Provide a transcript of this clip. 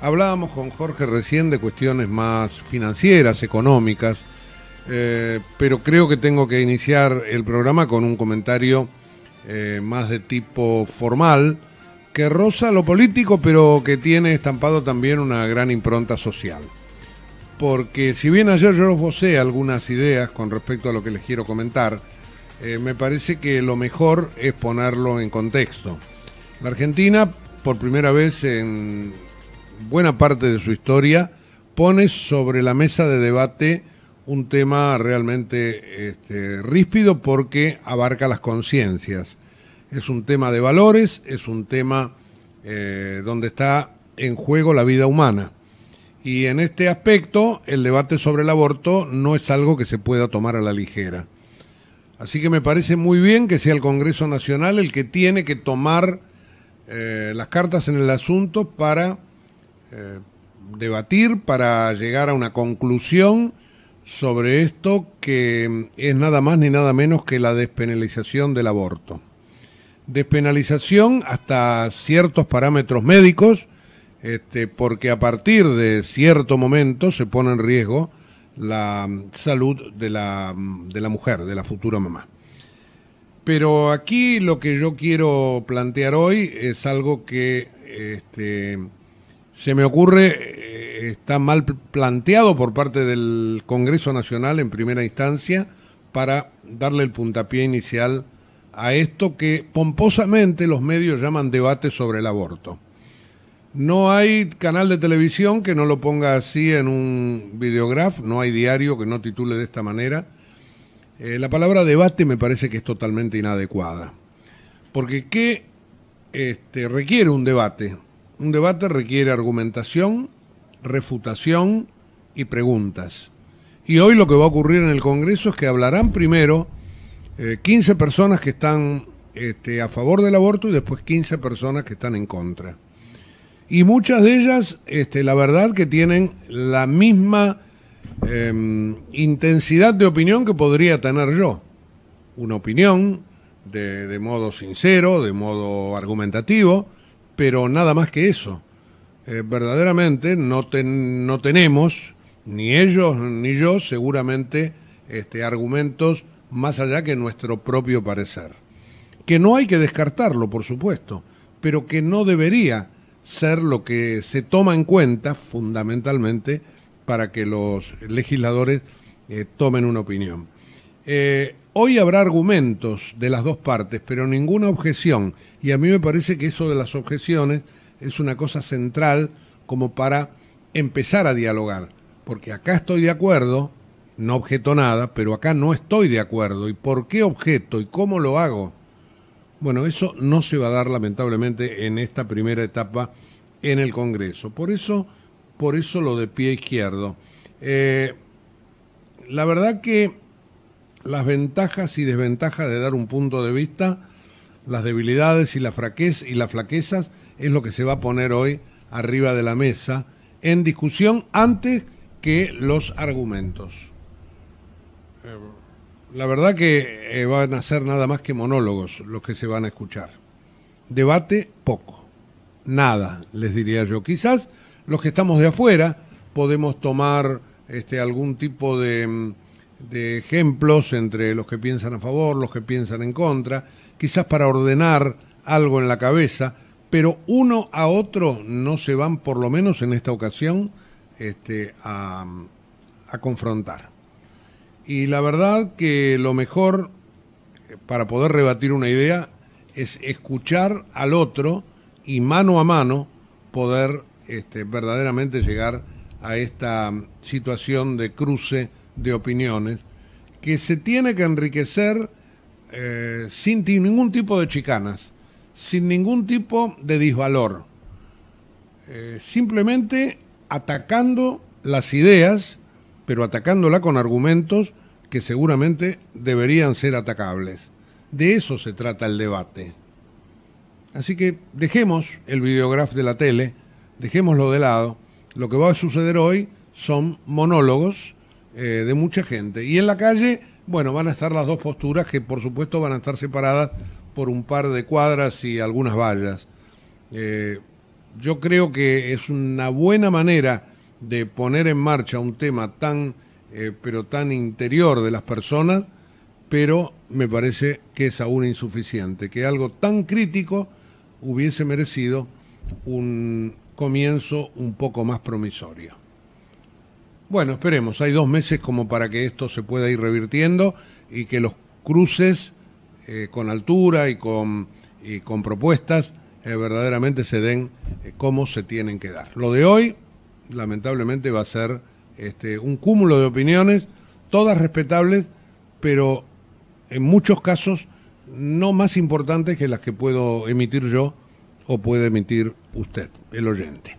Hablábamos con Jorge recién de cuestiones más financieras, económicas, eh, pero creo que tengo que iniciar el programa con un comentario eh, más de tipo formal, que roza lo político, pero que tiene estampado también una gran impronta social. Porque si bien ayer yo los vocé algunas ideas con respecto a lo que les quiero comentar, eh, me parece que lo mejor es ponerlo en contexto. La Argentina por primera vez en buena parte de su historia, pone sobre la mesa de debate un tema realmente este, ríspido porque abarca las conciencias. Es un tema de valores, es un tema eh, donde está en juego la vida humana. Y en este aspecto, el debate sobre el aborto no es algo que se pueda tomar a la ligera. Así que me parece muy bien que sea el Congreso Nacional el que tiene que tomar eh, las cartas en el asunto para eh, debatir, para llegar a una conclusión sobre esto que es nada más ni nada menos que la despenalización del aborto. Despenalización hasta ciertos parámetros médicos, este, porque a partir de cierto momento se pone en riesgo la mm, salud de la, mm, de la mujer, de la futura mamá. Pero aquí lo que yo quiero plantear hoy es algo que este, se me ocurre eh, está mal planteado por parte del Congreso Nacional en primera instancia para darle el puntapié inicial a esto que pomposamente los medios llaman debate sobre el aborto. No hay canal de televisión que no lo ponga así en un videograf no hay diario que no titule de esta manera eh, la palabra debate me parece que es totalmente inadecuada. Porque ¿qué este, requiere un debate? Un debate requiere argumentación, refutación y preguntas. Y hoy lo que va a ocurrir en el Congreso es que hablarán primero 15 eh, personas que están este, a favor del aborto y después 15 personas que están en contra. Y muchas de ellas, este, la verdad, que tienen la misma Em, intensidad de opinión que podría tener yo. Una opinión de, modo sincero, de modo argumentativo, pero nada más que eso. Eh, verdaderamente no, no tenemos, ni ellos ni yo, seguramente este, argumentos más allá que nuestro propio parecer. Que no hay que descartarlo, por supuesto, pero que no debería ser lo que se toma en cuenta fundamentalmente para que los legisladores eh, tomen una opinión. Eh, hoy habrá argumentos de las dos partes, pero ninguna objeción. Y a mí me parece que eso de las objeciones es una cosa central como para empezar a dialogar. Porque acá estoy de acuerdo, no objeto nada, pero acá no estoy de acuerdo. ¿Y por qué objeto? ¿Y cómo lo hago? Bueno, eso no se va a dar lamentablemente en esta primera etapa en el Congreso. Por eso por eso lo de pie izquierdo. Eh, la verdad que las ventajas y desventajas de dar un punto de vista, las debilidades y, la fraquez, y las flaquezas es lo que se va a poner hoy arriba de la mesa en discusión antes que los argumentos. Eh, la verdad que eh, van a ser nada más que monólogos los que se van a escuchar. Debate poco, nada, les diría yo. Quizás los que estamos de afuera podemos tomar este, algún tipo mm, de, ejemplos entre los que piensan a favor, los que piensan en contra, quizás para ordenar algo en la cabeza, pero uno a otro no se van, por lo menos en esta ocasión, este, a, a confrontar. Y la verdad que lo mejor eh, para poder rebatir una idea es escuchar al otro y mano a mano poder este, verdaderamente llegar a esta situación de cruce de opiniones que se tiene que enriquecer eh, sin ningún tipo de chicanas, sin ningún tipo de disvalor, eh, simplemente atacando las ideas, pero atacándola con argumentos que seguramente deberían ser atacables. De eso se trata el debate. Así que dejemos el videograf de la tele, dejémoslo de lado. Lo que va a suceder hoy son monólogos eh, de mucha gente. Y en la calle, bueno, van a estar las dos posturas que por supuesto van a estar separadas por un par de cuadras y algunas vallas. Eh, yo creo que es una buena manera de poner en marcha un tema tan, eh, pero tan interior de las personas, pero me parece que es aún insuficiente, que algo tan crítico hubiese merecido un, comienzo un poco más promisorio. Bueno, esperemos, hay dos meses como para que esto se pueda ir revirtiendo y que los cruces eh, con altura y con, con propuestas eh, verdaderamente se den eh, como se tienen que dar. Lo de hoy, lamentablemente, va a ser este, un cúmulo de opiniones, todas respetables, pero en muchos casos no más importantes que las que puedo emitir yo o puede emitir usted, el oyente.